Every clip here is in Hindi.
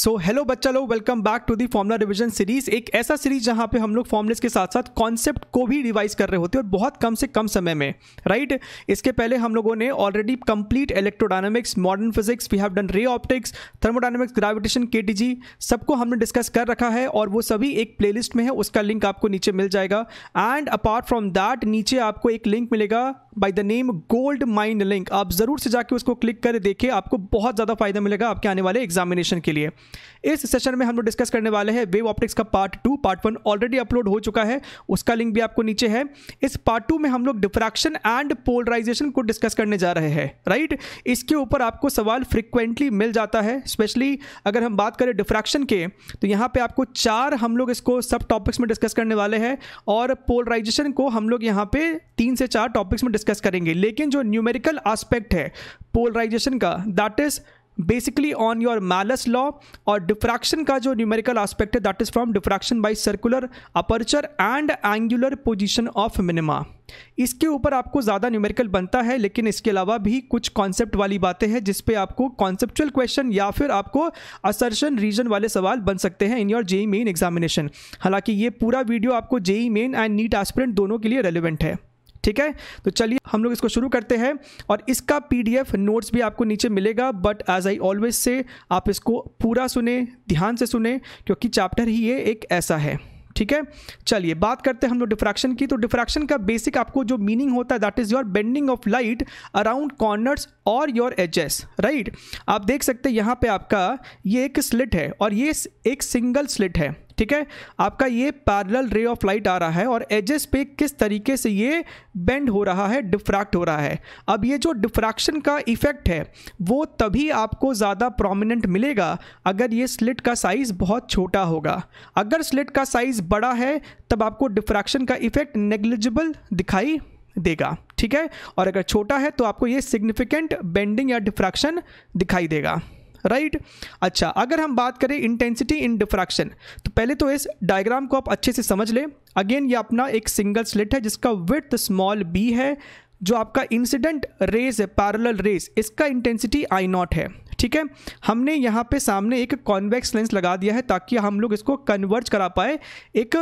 सो हेलो बच्चा लोग welcome back to the formula revision series एक ऐसा सीरीज जहां पे हम लोग फॉर्मुलेस के साथ साथ कॉन्सेप्ट को भी रिवाइज कर रहे होते हैं और बहुत कम से कम समय में राइट right? इसके पहले हम लोगों ने already complete electrodynamics modern physics we have done ray optics thermodynamics gravitation के सबको हमने डिस्कस कर रखा है और वो सभी एक प्ले में है उसका लिंक आपको नीचे मिल जाएगा एंड अपार्ट फ्रॉम दैट नीचे आपको एक लिंक मिलेगा by the name gold mind link आप ज़रूर से जाके उसको क्लिक कर देखिए आपको बहुत ज़्यादा फायदा मिलेगा आपके आने वाले एग्जामिनेशन के लिए इस सेशन में हम लोग डिस्कस करने वाले हैं वेव ऑप्टिक्स का part two part one already upload हो चुका है उसका लिंक भी आपको नीचे है इस पार्ट टू में हम लोग डिफ्रैक्शन एंड पोलराइजेशन को डिस्कस करने जा रहे हैं राइट इसके ऊपर आपको सवाल फ्रिक्वेंटली मिल जाता है स्पेशली अगर हम बात करें डिफ्रैक्शन के तो यहाँ पर आपको चार हम लोग इसको सब टॉपिक्स में डिस्कस करने वाले हैं और पोलराइजेशन को हम लोग यहाँ पे तीन से चार टॉपिक्स में डिस्कस करेंगे लेकिन जो न्यूमेरिकल आस्पेक्ट है पोलराइजेशन का that is basically on your Malus law और डिफ्रैक्शन का जो न्यूमेरिकल आस्पेक्ट है that is from diffraction by circular aperture and angular position of minima इसके ऊपर आपको ज़्यादा न्यूमेरिकल बनता है लेकिन इसके अलावा भी कुछ कॉन्सेप्ट वाली बातें हैं जिसपे आपको कॉन्सेप्चुअल क्वेश्चन या फिर आपको असर्शन रीजन वाले सवाल बन सकते हैं in your JEE main examination हालांकि ये पूरा वीडियो आपको JEE main and NEET aspirant दोनों के लिए रेलिवेंट है ठीक है तो चलिए हम लोग इसको शुरू करते हैं और इसका पीडीएफ नोट्स भी आपको नीचे मिलेगा but as I always say आप इसको पूरा सुने ध्यान से सुने क्योंकि चैप्टर ही ये एक ऐसा है ठीक है चलिए बात करते हैं हम लोग डिफ्रैक्शन की तो डिफ्रैक्शन का बेसिक आपको जो मीनिंग होता है that is your bending of light around corners और योर एजेस राइट आप देख सकते हैं यहाँ पे आपका ये एक स्लिट है और ये एक सिंगल स्लिट है ठीक है आपका ये पैरल रे ऑफ लाइट आ रहा है और एजेस पे किस तरीके से ये बेंड हो रहा है डिफ्रैक्ट हो रहा है अब ये जो डिफ्रैक्शन का इफेक्ट है वो तभी आपको ज़्यादा प्रोमिनेंट मिलेगा अगर ये स्लिट का साइज़ बहुत छोटा होगा अगर स्लिट का साइज़ बड़ा है तब आपको डिफ्रैक्शन का इफेक्ट नेग्लिजिबल दिखाई देगा ठीक है और अगर छोटा है तो आपको ये सिग्निफिकेंट बेंडिंग या डिफ्रैक्शन दिखाई देगा राइट अच्छा अगर हम बात करें इंटेंसिटी इन डिफ्रैक्शन तो पहले तो इस डायग्राम को आप अच्छे से समझ लें अगेन ये अपना एक सिंगल स्लिट है जिसका विथ स्मॉल बी है जो आपका इंसिडेंट रेस है पैरल रेस इसका इंटेंसिटी आई नॉट है ठीक है हमने यहाँ पे सामने एक कॉन्वेक्स लेंस लगा दिया है ताकि हम लोग इसको कन्वर्ज करा पाए एक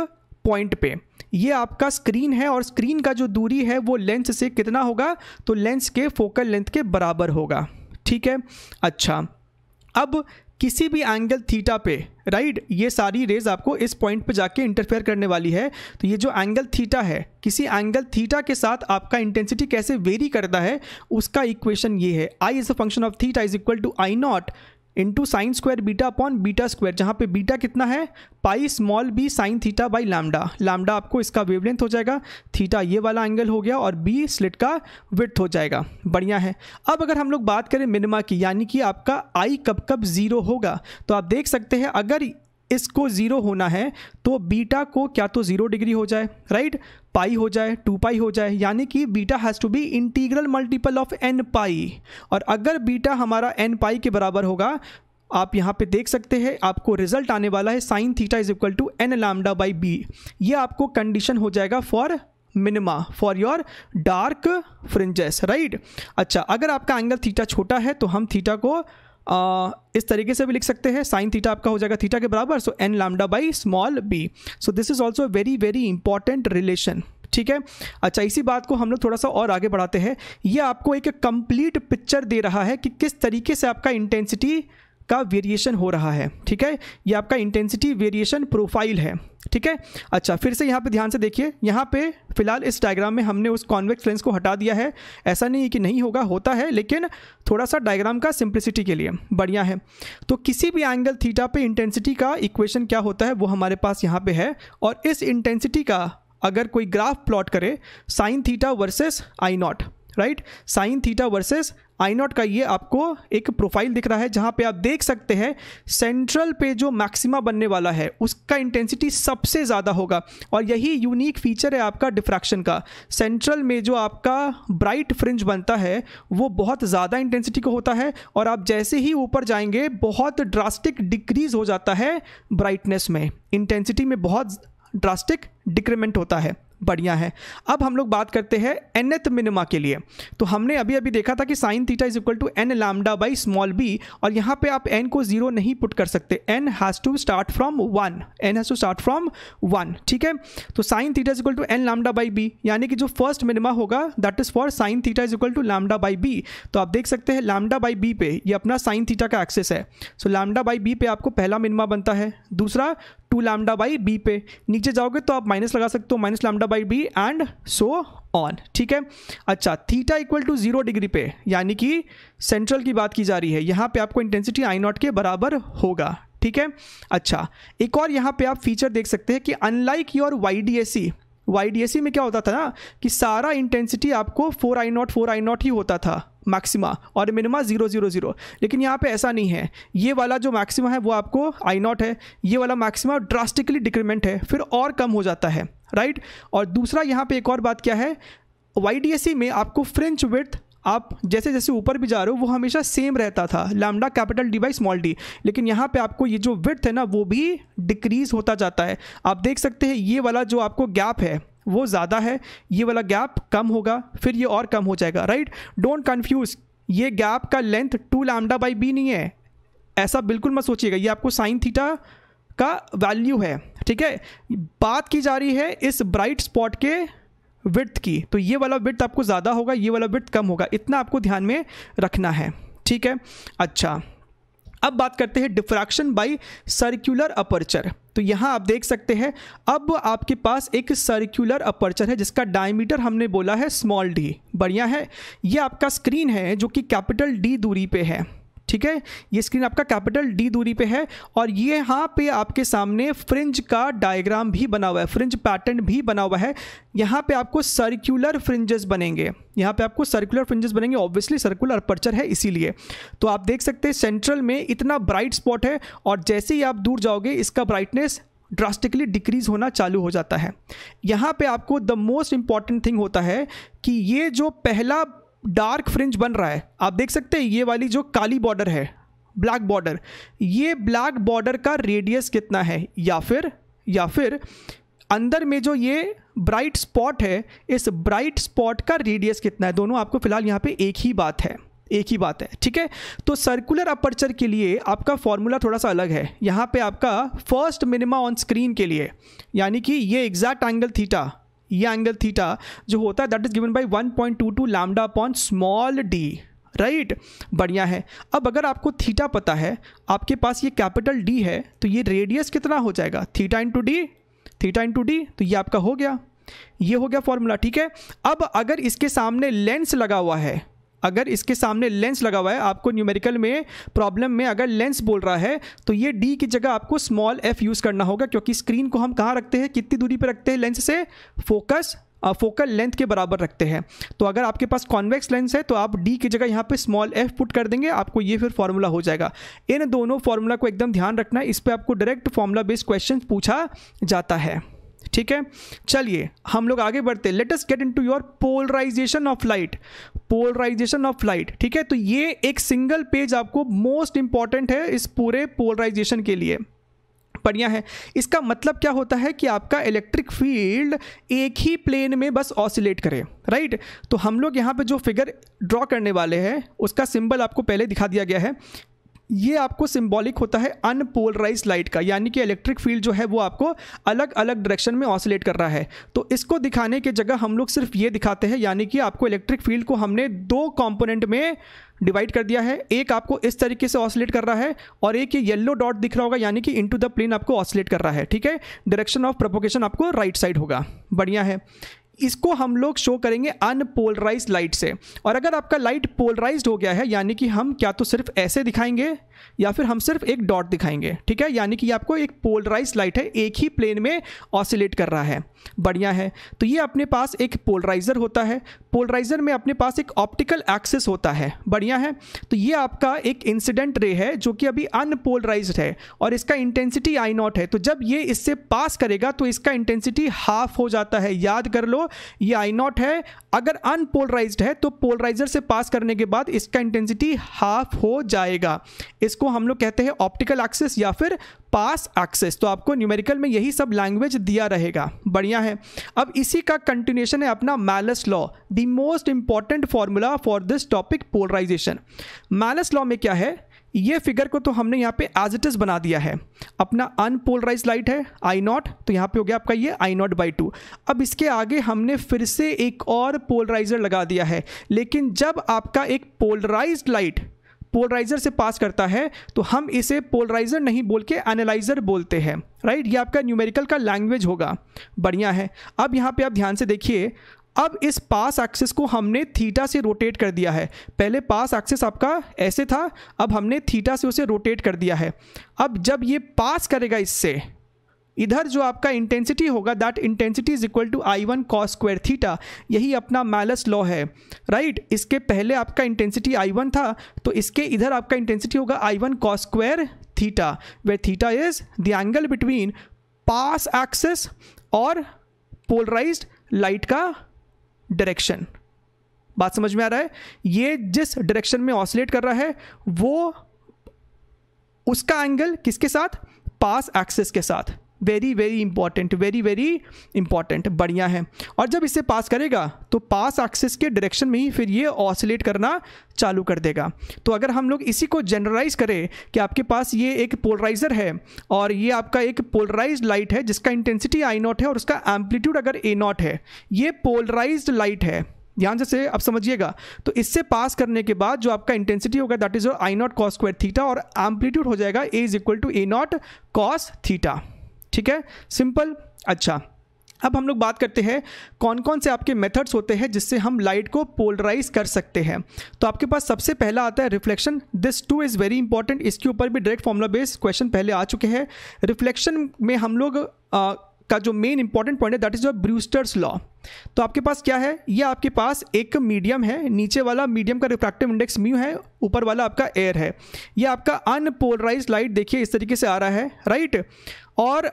पॉइंट पे ये आपका स्क्रीन है और स्क्रीन का जो दूरी है वो लेंस से कितना होगा तो लेंस के फोकल लेंथ के बराबर होगा ठीक है अच्छा अब किसी भी एंगल थीटा पे राइट ये सारी रेज आपको इस पॉइंट पे जाके इंटरफेयर करने वाली है तो ये जो एंगल थीटा है किसी एंगल थीटा के साथ आपका इंटेंसिटी कैसे वेरी करता है उसका इक्वेशन ये है I is a function of theta is equal to I naught into sine square beta upon beta square जहाँ पे बीटा कितना है pi small b sine theta by lambda lambda आपको इसका वेवलेंथ हो जाएगा थीटा ये वाला एंगल हो गया और बी स्लिट का विथ हो जाएगा बढ़िया है अब अगर हम लोग बात करें मिनिमा की यानी कि आपका आई कब कब ज़ीरो होगा तो आप देख सकते हैं अगर इसको ज़ीरो होना है तो बीटा को क्या तो ज़ीरो डिग्री हो जाए राइट पाई हो जाए टू पाई हो जाए यानी कि beta has to be integral multiple of n pi और अगर बीटा हमारा एन पाई के बराबर होगा आप यहाँ पे देख सकते हैं आपको रिजल्ट आने वाला है sine theta is equal to n lambda by b ये आपको कंडीशन हो जाएगा for minima for your dark fringes right अच्छा अगर आपका एंगल थीटा छोटा है तो हम थीटा को आ, इस तरीके से भी लिख सकते हैं साइन थीटा आपका हो जाएगा थीटा के बराबर so n lambda by small b so this is also very very important relation ठीक है अच्छा इसी बात को हम लोग थोड़ा सा और आगे बढ़ाते हैं ये आपको एक कंप्लीट पिक्चर दे रहा है कि किस तरीके से आपका इंटेंसिटी का वेरिएशन हो रहा है ठीक है ये आपका इंटेंसिटी वेरिएशन प्रोफाइल है ठीक है अच्छा फिर से यहाँ पे ध्यान से देखिए यहाँ पे फिलहाल इस डायग्राम में हमने उस कॉन्वेक्स लेंस को हटा दिया है ऐसा नहीं है कि नहीं होगा होता है लेकिन थोड़ा सा डायग्राम का सिंप्लिसिटी के लिए बढ़िया है तो किसी भी एंगल थीटा पे इंटेंसिटी का इक्वेशन क्या होता है वो हमारे पास यहाँ पर है और इस इंटेंसिटी का अगर कोई ग्राफ प्लॉट करे sine theta versus I naught right sine theta versus I naught का ये आपको एक प्रोफाइल दिख रहा है जहाँ पे आप देख सकते हैं सेंट्रल पे जो मैक्सिमा बनने वाला है उसका इंटेंसिटी सबसे ज़्यादा होगा और यही यूनिक फीचर है आपका डिफ्रैक्शन का सेंट्रल में जो आपका ब्राइट फ्रिंज बनता है वो बहुत ज़्यादा इंटेंसिटी का होता है और आप जैसे ही ऊपर जाएंगे बहुत ड्रास्टिक डिक्रीज़ हो जाता है ब्राइटनेस में इंटेंसिटी में बहुत ड्रास्टिक डिक्रीमेंट होता है बढ़िया है अब हम लोग बात करते हैं एनथ मिनिमा के लिए तो हमने अभी अभी देखा था कि sine theta is equal to n lambda by small b और यहाँ पे आप एन को जीरो नहीं पुट कर सकते n has to start from one n has to start from one ठीक है तो sine theta is equal to n lambda by b यानी कि जो फर्स्ट मिनिमा होगा that is for sine theta is equal to lambda by b तो आप देख सकते हैं लामडा बाई बी पे ये अपना साइन थीटा का एक्सेस है सो लामडा बाई बी पे आपको पहला मिनिमा बनता है दूसरा टू लैमडा बाई बी पे नीचे जाओगे तो आप माइनस लगा सकते हो minus lambda by b and so on ठीक है अच्छा theta equal to zero degree पे यानी कि सेंट्रल की बात की जा रही है यहाँ पे आपको इंटेंसिटी आई नॉट के बराबर होगा ठीक है अच्छा एक और यहाँ पे आप फीचर देख सकते हैं कि unlike your Y D S C Y D S C में क्या होता था ना कि सारा इंटेंसिटी आपको four I naught four I naught ही होता था मैक्सिमा और मिनिमा जीरो जीरो जीरो लेकिन यहाँ पे ऐसा नहीं है ये वाला जो मैक्सिमा है वो आपको आई नॉट है ये वाला मैक्सिमा ड्रास्टिकली डिक्रीमेंट है फिर और कम हो जाता है राइट और दूसरा यहाँ पे एक और बात क्या है वाई में आपको फ्रेंच विथ आप जैसे जैसे ऊपर भी जा रहे हो वो हमेशा सेम रहता था lambda capital D by small D लेकिन यहाँ पे आपको ये जो विथ है ना वो भी डिक्रीज होता जाता है आप देख सकते हैं ये वाला जो आपको गैप है वो ज़्यादा है ये वाला गैप कम होगा फिर ये और कम हो जाएगा राइट डोंट कन्फ्यूज़ ये गैप का length two lambda by B नहीं है ऐसा बिल्कुल मत सोचिएगा ये आपको साइन थीटा का वैल्यू है ठीक है बात की जा रही है इस ब्राइट स्पॉट के विर्थ की तो ये वाला विर्थ आपको ज़्यादा होगा ये वाला विर्थ कम होगा इतना आपको ध्यान में रखना है ठीक है अच्छा अब बात करते हैं डिफ्रैक्शन बाई सर्क्यूलर अपर्चर तो यहाँ आप देख सकते हैं अब आपके पास एक सर्क्यूलर अपर्चर है जिसका डायमीटर हमने बोला है स्मॉल डी बढ़िया है ये आपका स्क्रीन है जो कि कैपिटल डी दूरी पे है ठीक है ये स्क्रीन आपका कैपिटल डी दूरी पे है और ये यहाँ पे आपके सामने फ्रिंज का डायग्राम भी बना हुआ है फ्रिंज पैटर्न भी बना हुआ है यहाँ पे आपको सर्कुलर फ्रिंजेस बनेंगे यहाँ पे आपको सर्कुलर फ्रिंजेस बनेंगे ऑब्वियसली सर्कुलर अपर्चर है इसीलिए तो आप देख सकते हैं सेंट्रल में इतना ब्राइट स्पॉट है और जैसे ही आप दूर जाओगे इसका ब्राइटनेस ड्रास्टिकली डिक्रीज होना चालू हो जाता है यहाँ पे आपको द मोस्ट इम्पॉर्टेंट थिंग होता है कि ये जो पहला डार्क फ्रिंज बन रहा है आप देख सकते हैं ये वाली जो काली बॉर्डर है ब्लैक बॉर्डर ये ब्लैक बॉर्डर का रेडियस कितना है या फिर या फिर अंदर में जो ये ब्राइट स्पॉट है इस ब्राइट स्पॉट का रेडियस कितना है दोनों आपको फिलहाल यहाँ पे एक ही बात है एक ही बात है ठीक है तो सर्कुलर अपर्चर के लिए आपका फॉर्मूला थोड़ा सा अलग है यहाँ पे आपका फर्स्ट मिनिमा ऑन स्क्रीन के लिए यानी कि ये एग्जैक्ट एंगल थीटा ये एंगल थीटा जो होता है that is given by one point two two lambda upon small D right बढ़िया है अब अगर आपको थीटा पता है आपके पास ये कैपिटल डी है तो ये रेडियस कितना हो जाएगा theta into D theta into D तो ये आपका हो गया ये हो गया फॉर्मूला ठीक है अब अगर इसके सामने लेंस लगा हुआ है अगर इसके सामने लेंस लगा हुआ है आपको न्यूमेरिकल में प्रॉब्लम में अगर लेंस बोल रहा है तो ये डी की जगह आपको स्मॉल एफ यूज़ करना होगा क्योंकि स्क्रीन को हम कहाँ रखते हैं कितनी दूरी पर रखते हैं लेंस से फोकस फोकल लेंथ के बराबर रखते हैं तो अगर आपके पास कॉन्वेक्स लेंस है तो आप डी की जगह यहाँ पे स्मॉल एफ पुट कर देंगे आपको ये फिर फॉर्मूला हो जाएगा इन दोनों फॉर्मूला को एकदम ध्यान रखना इस पर आपको डायरेक्ट फॉर्मूला बेस्ड क्वेश्चन पूछा जाता है ठीक है चलिए हम लोग आगे बढ़ते latest get in to your polarization of light polarization of light ठीक है तो ये एक सिंगल पेज आपको मोस्ट इंपॉर्टेंट है इस पूरे पोलराइजेशन के लिए बढ़िया है इसका मतलब क्या होता है कि आपका इलेक्ट्रिक फील्ड एक ही प्लेन में बस ऑसिलेट करे राइट तो हम लोग यहाँ पे जो फिगर ड्रॉ करने वाले हैं उसका सिंबल आपको पहले दिखा दिया गया है ये आपको सिंबॉलिक होता है अनपोलराइज लाइट का यानी कि इलेक्ट्रिक फील्ड जो है वो आपको अलग अलग डायरेक्शन में ऑसिलेट कर रहा है तो इसको दिखाने की जगह हम लोग सिर्फ ये दिखाते हैं यानी कि आपको इलेक्ट्रिक फील्ड को हमने दो कॉम्पोनेंट में डिवाइड कर दिया है एक आपको इस तरीके से ऑसिलेट कर रहा है और एक ये येलो डॉट दिख रहा होगा यानी कि इनटू द प्लेन आपको ऑसिलेट कर रहा है ठीक है डायरेक्शन ऑफ प्रपोकेशन आपको राइट right साइड होगा बढ़िया है इसको हम लोग शो करेंगे अनपोलराइज लाइट से और अगर आपका लाइट पोलराइज हो गया है यानी कि हम क्या तो सिर्फ ऐसे दिखाएंगे या फिर हम सिर्फ एक डॉट दिखाएंगे ठीक है यानी कि आपको एक पोलराइज लाइट है एक ही प्लेन में ऑसिलेट कर रहा है बढ़िया है तो ये अपने पास एक पोलराइज़र होता है पोलराइज़र में अपने पास एक ऑप्टिकल एक्सेस होता है बढ़िया है तो ये आपका एक इंसिडेंट रे है जो कि अभी अनपोलराइज है और इसका इंटेंसिटी आई नॉट है तो जब ये इससे पास करेगा तो इसका इंटेंसिटी हाफ हो जाता है याद कर लो ये आई नॉट है अगर अनपोलराइज है तो पोलराइजर से पास करने के बाद इसका इंटेंसिटी हाफ हो जाएगा इसको हम लोग कहते हैं ऑप्टिकल एक्सेस या फिर पास एक्सेस तो आपको न्यूमेरिकल में यही सब लैंग्वेज दिया रहेगा बढ़िया है अब इसी का कंटिन्यूशन है अपना Malus law the most important formula for this topic polarization Malus law में क्या है ये फिगर को तो हमने यहाँ पे एज इट इज़ बना दिया है अपना अनपोलराइज लाइट है आई नॉट तो यहाँ पे हो गया आपका ये आई नॉट बाई टू अब इसके आगे हमने फिर से एक और पोलराइजर लगा दिया है लेकिन जब आपका एक पोलराइज लाइट पोलराइजर से पास करता है तो हम इसे पोलराइजर नहीं बोल के एनालाइजर बोलते हैं राइट ये आपका न्यूमेरिकल का लैंग्वेज होगा बढ़िया है अब यहाँ पे आप ध्यान से देखिए अब इस पास एक्सिस को हमने थीटा से रोटेट कर दिया है पहले पास एक्सिस आपका ऐसे था अब हमने थीटा से उसे रोटेट कर दिया है अब जब ये पास करेगा इससे इधर जो आपका इंटेंसिटी होगा that intensity is equal to I one cos square theta यही अपना मैलस लॉ है राइट right? इसके पहले आपका इंटेंसिटी आई वन था तो इसके इधर आपका इंटेंसिटी होगा I one cos square theta where theta is the angle between pass axis और पोलराइज्ड लाइट का डायरेक्शन बात समझ में आ रहा है ये जिस डायरेक्शन में ऑसिलेट कर रहा है वो उसका एंगल किसके साथ पास एक्सेस के साथ very very important very very important बढ़िया है और जब इसे पास करेगा तो पास एक्सिस के डायरेक्शन में ही फिर ये ऑसिलेट करना चालू कर देगा तो अगर हम लोग इसी को जनरलाइज करें कि आपके पास ये एक पोलराइज़र है और ये आपका एक पोलराइज लाइट है जिसका इंटेंसिटी आई नॉट है और उसका एम्पलीट्यूड अगर ए नॉट है ये पोलराइज लाइट है ध्यान से आप समझिएगा तो इससे पास करने के बाद जो आपका इंटेंसिटी होगा that is I naught cos square theta और एम्पलीट्यूड हो जाएगा A is equal to A naught cos theta ठीक है सिंपल अच्छा अब हम लोग बात करते हैं कौन कौन से आपके मेथड्स होते हैं जिससे हम लाइट को पोलराइज कर सकते हैं तो आपके पास सबसे पहला आता है reflection this too is very important इसके ऊपर भी डायरेक्ट फॉर्मुला बेस्ड क्वेश्चन पहले आ चुके हैं रिफ्लेक्शन में हम लोग आ, का जो मेन इंपॉर्टेंट पॉइंट है that is your Brewster's law तो आपके पास क्या है ये आपके पास एक मीडियम है नीचे वाला मीडियम का रिफ्रैक्टिव इंडेक्स म्यू है ऊपर वाला आपका एयर है ये आपका अनपोलराइज लाइट देखिए इस तरीके से आ रहा है राइट और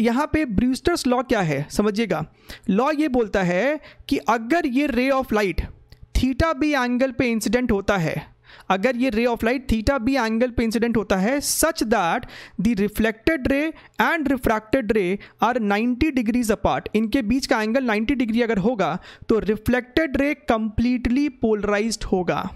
यहाँ पे ब्रूस्टर्स लॉ क्या है समझिएगा लॉ ये बोलता है कि अगर ये ray of light theta B angle पे इंसिडेंट होता है अगर ये ray of light theta B angle पे इंसिडेंट होता है such that the reflected ray and refracted ray are 90 degrees apart इनके बीच का एंगल 90 डिग्री अगर होगा तो रिफ्लेक्टेड रे कंप्लीटली पोलराइज्ड होगा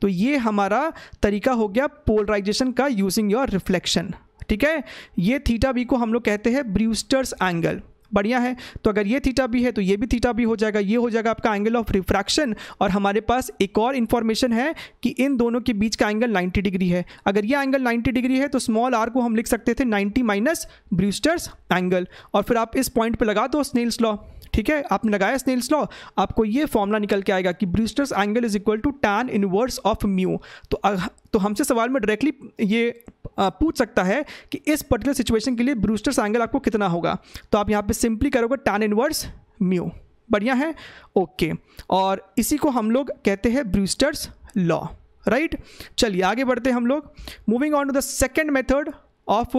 तो ये हमारा तरीका हो गया पोलराइजेशन का यूजिंग योर रिफ्लेक्शन ठीक है ये थीटा बी को हम लोग कहते हैं ब्रूस्टर्स एंगल बढ़िया है तो अगर ये थीटा भी है तो ये भी थीटा भी हो जाएगा ये हो जाएगा आपका एंगल ऑफ रिफ्रैक्शन और हमारे पास एक और इन्फॉर्मेशन है कि इन दोनों के बीच का एंगल 90 डिग्री है अगर ये एंगल 90 डिग्री है तो स्मॉल आर को हम लिख सकते थे 90 माइनस ब्रूस्टर्स एंगल और फिर आप इस पॉइंट पर लगा दो स्नेल्स लॉ ठीक है आपने लगाया स्नेल्स लॉ आपको ये फॉर्मूला निकल के आएगा कि Brewster's angle is equal to tan inverse of mu तो तो हमसे सवाल में डायरेक्टली ये पूछ सकता है कि इस पर्टिकुलर सिचुएशन के लिए ब्रूस्टर्स एंगल आपको कितना होगा तो आप यहाँ पे सिंपली करोगे टैन इनवर्स म्यू बढ़िया है ओके और इसी को हम लोग कहते हैं ब्रूस्टर्स लॉ राइट चलिए आगे बढ़ते हैं हम लोग moving on to the second method of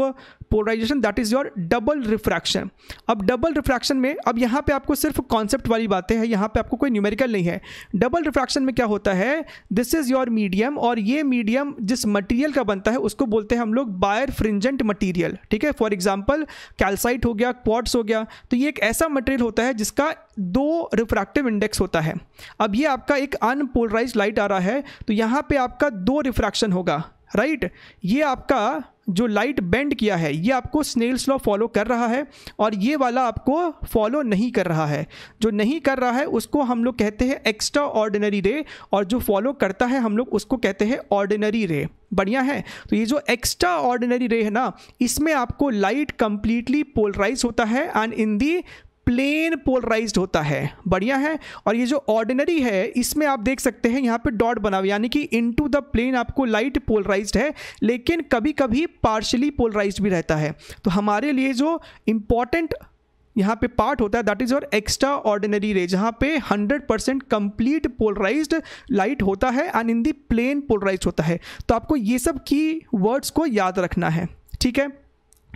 polarization that is your double refraction अब डबल रिफ्रैक्शन में अब यहाँ पे आपको सिर्फ कॉन्सेप्ट वाली बातें हैं यहाँ पे आपको कोई न्यूमेरिकल नहीं है डबल रिफ्रैक्शन में क्या होता है दिस इज़ योर मीडियम और ये मीडियम जिस मटेरियल का बनता है उसको बोलते हैं हम लोग बायर फ्रिंजेंट मटीरियल ठीक है फॉर एग्जाम्पल कैल्साइट हो गया क्वार्ट्स हो गया तो ये एक ऐसा मटेरियल होता है जिसका दो रिफ्रैक्टिव इंडेक्स होता है अब ये आपका एक अनपोलराइज लाइट आ रहा है तो यहाँ पर आपका दो रिफ्रैक्शन होगा राइट right? ये आपका जो लाइट बेंड किया है ये आपको स्नेल्स लॉ फॉलो कर रहा है और ये वाला आपको फॉलो नहीं कर रहा है जो नहीं कर रहा है उसको हम लोग कहते हैं एक्स्ट्रा ऑर्डिनरी रे और जो फॉलो करता है हम लोग उसको कहते हैं ऑर्डिनरी रे बढ़िया है तो ये जो एक्स्ट्रा ऑर्डिनरी रे है ना इसमें आपको लाइट कंप्लीटली पोलराइज होता है and in the plane polarize होता है बढ़िया है और ये जो ऑर्डिनरी है इसमें आप देख सकते हैं यहाँ पे डॉट बना हुआ यानी कि इनटू द प्लेन आपको लाइट पोलराइज है लेकिन कभी कभी पार्शली पोलराइज भी रहता है तो हमारे लिए जो इम्पॉर्टेंट यहाँ पे पार्ट होता है that is your extraordinary ray जहाँ पे 100 परसेंट कंप्लीट पोलराइज लाइट होता है and in the plane polarize होता है तो आपको ये सब की वर्ड्स को याद रखना है ठीक है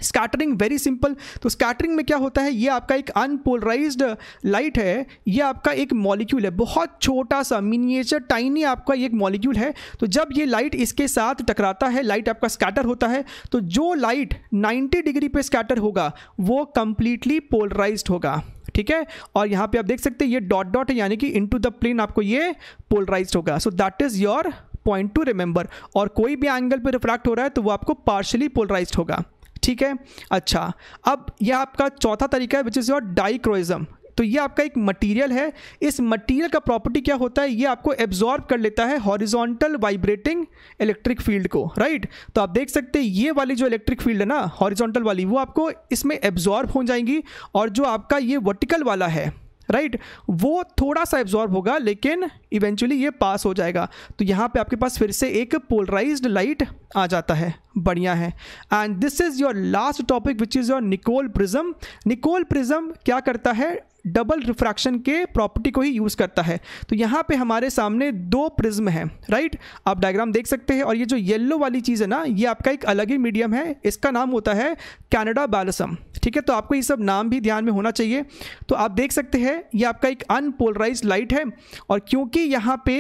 स्कैटरिंग वेरी सिंपल तो स्कैटरिंग में क्या होता है ये आपका एक अनपोलराइज्ड लाइट है ये आपका एक मॉलिक्यूल है बहुत छोटा सा मिनिएचर टाइनी आपका एक मॉलिक्यूल है तो जब ये लाइट इसके साथ टकराता है लाइट आपका स्कैटर होता है तो जो लाइट 90 डिग्री पे स्कैटर होगा वो कम्प्लीटली पोलराइज होगा ठीक है और यहाँ पर आप देख सकते हैं ये डॉट डॉट है यानी कि इन द प्लेन आपको ये पोलराइज होगा so that is your point to remember और कोई भी एंगल पर रिफ्रैक्ट हो रहा है तो वो आपको पार्शली पोलराइज होगा ठीक है अच्छा अब यह आपका चौथा तरीका है विच इज़ योर डाइक्रोइज़म तो ये आपका एक मटेरियल है इस मटेरियल का प्रॉपर्टी क्या होता है ये आपको एब्जॉर्ब कर लेता है हॉरिजॉन्टल वाइब्रेटिंग इलेक्ट्रिक फील्ड को राइट तो आप देख सकते हैं ये वाली जो इलेक्ट्रिक फील्ड है ना हॉरिजॉन्टल वाली वो आपको इसमें एब्जॉर्ब हो जाएंगी और जो आपका ये वर्टिकल वाला है राइट वो थोड़ा सा एब्जॉर्ब होगा लेकिन इवेंचुअली ये पास हो जाएगा तो यहाँ पे आपके पास फिर से एक पोलराइज्ड लाइट आ जाता है बढ़िया है and this is your last topic which is your Nicol prism Nicol prism क्या करता है डबल रिफ्रैक्शन के प्रॉपर्टी को ही यूज़ करता है तो यहाँ पे हमारे सामने दो प्रिज्म हैं राइट आप डायग्राम देख सकते हैं और ये जो येलो वाली चीज़ है ना ये आपका एक अलग ही मीडियम है इसका नाम होता है कैनेडा बैलसम ठीक है तो आपको ये सब नाम भी ध्यान में होना चाहिए तो आप देख सकते हैं ये आपका एक अनपोलराइज लाइट है और क्योंकि यहाँ पे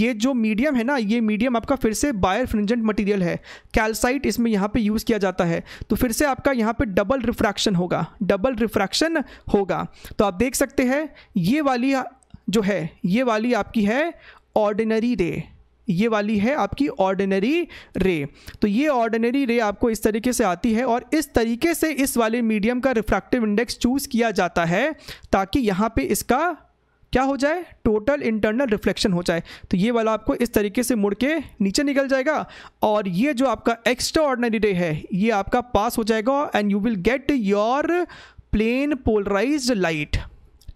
ये जो मीडियम है ना ये मीडियम आपका फिर से बायर फ्रिंजेंट मटीरियल है कैल्साइट इसमें यहाँ पे यूज़ किया जाता है तो फिर से आपका यहाँ पे डबल रिफ्रैक्शन होगा डबल रिफ्रैक्शन होगा तो आप देख सकते हैं ये वाली जो है ये वाली आपकी है ऑर्डिनरी रे ये वाली है आपकी ऑर्डिनरी रे तो ये ऑर्डिनरी रे आपको इस तरीके से आती है और इस तरीके से इस वाले मीडियम का रिफ्रैक्टिव इंडेक्स चूज़ किया जाता है ताकि यहाँ पे इसका क्या हो जाए टोटल इंटरनल रिफ्लेक्शन हो जाए तो ये वाला आपको इस तरीके से मुड़ के नीचे निकल जाएगा और ये जो आपका एक्स्ट्रा ऑर्डनरी रे है ये आपका पास हो जाएगा and you will get your plane polarize light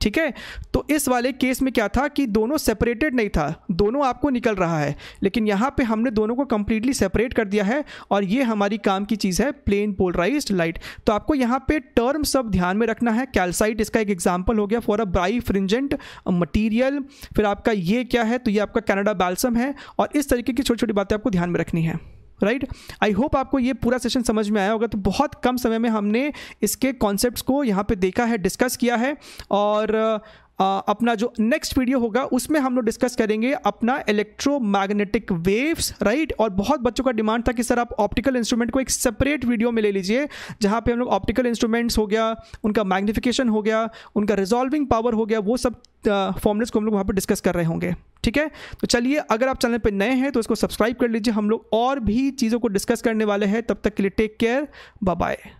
ठीक है तो इस वाले केस में क्या था कि दोनों सेपरेटेड नहीं था दोनों आपको निकल रहा है लेकिन यहाँ पे हमने दोनों को कम्प्लीटली सेपरेट कर दिया है और ये हमारी काम की चीज़ है प्लेन पोलराइज लाइट तो आपको यहाँ पे टर्म सब ध्यान में रखना है कैल्साइट इसका एक एग्जाम्पल हो गया फॉर अ ब्राई फ्रिंजेंट मटीरियल फिर आपका ये क्या है तो ये आपका कैनेडा बैल्सम है और इस तरीके की छोटी छोटी बातें आपको ध्यान में रखनी है राइट आई होप आपको ये पूरा सेशन समझ में आया होगा तो बहुत कम समय में हमने इसके कॉन्सेप्ट को यहाँ पे देखा है डिस्कस किया है और अपना जो नेक्स्ट वीडियो होगा उसमें हम लोग डिस्कस करेंगे अपना इलेक्ट्रोमैग्नेटिक वेव्स राइट और बहुत बच्चों का डिमांड था कि सर आप ऑप्टिकल इंस्ट्रूमेंट को एक सेपरेट वीडियो में ले लीजिए जहाँ पे हम लोग ऑप्टिकल इंस्ट्रूमेंट्स हो गया उनका मैग्निफिकेशन हो गया उनका रिजॉल्विंग पावर हो गया वो सब फॉर्मुलेस को हम लोग वहाँ पर डिस्कस कर रहे होंगे ठीक है तो चलिए अगर आप चैनल पर नए हैं तो इसको सब्सक्राइब कर लीजिए हम लोग और भी चीज़ों को डिस्कस करने वाले हैं तब तक के लिए टेक केयर बाय